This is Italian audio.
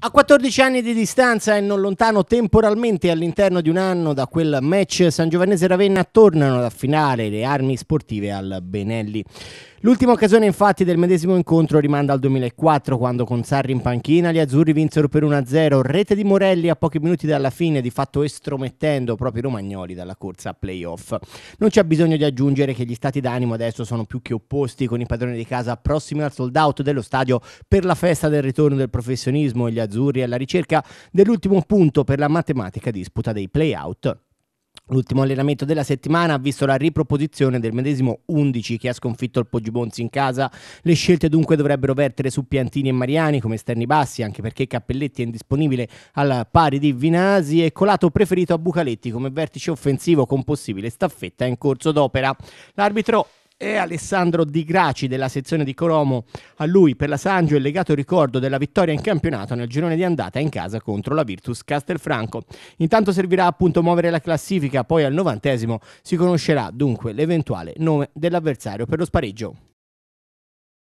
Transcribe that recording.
A 14 anni di distanza e non lontano temporalmente all'interno di un anno da quel match San Giovanese Ravenna tornano ad affinare le armi sportive al Benelli. L'ultima occasione infatti del medesimo incontro rimanda al 2004 quando con Sarri in panchina gli azzurri vinsero per 1-0, rete di Morelli a pochi minuti dalla fine di fatto estromettendo proprio i romagnoli dalla corsa a playoff. Non c'è bisogno di aggiungere che gli stati d'animo adesso sono più che opposti con i padroni di casa prossimi al sold out dello stadio per la festa del ritorno del professionismo e gli azzurri alla ricerca dell'ultimo punto per la matematica disputa dei playout. L'ultimo allenamento della settimana ha visto la riproposizione del medesimo 11 che ha sconfitto il Poggibonzi in casa. Le scelte dunque dovrebbero vertere su Piantini e Mariani come esterni bassi, anche perché Cappelletti è indisponibile al pari di Vinasi e Colato preferito a Bucaletti come vertice offensivo con possibile staffetta in corso d'opera. L'arbitro e Alessandro Di Graci della sezione di Colomo. A lui per la Sangio il legato ricordo della vittoria in campionato nel girone di andata in casa contro la Virtus Castelfranco. Intanto servirà appunto muovere la classifica, poi al novantesimo si conoscerà dunque l'eventuale nome dell'avversario per lo spareggio.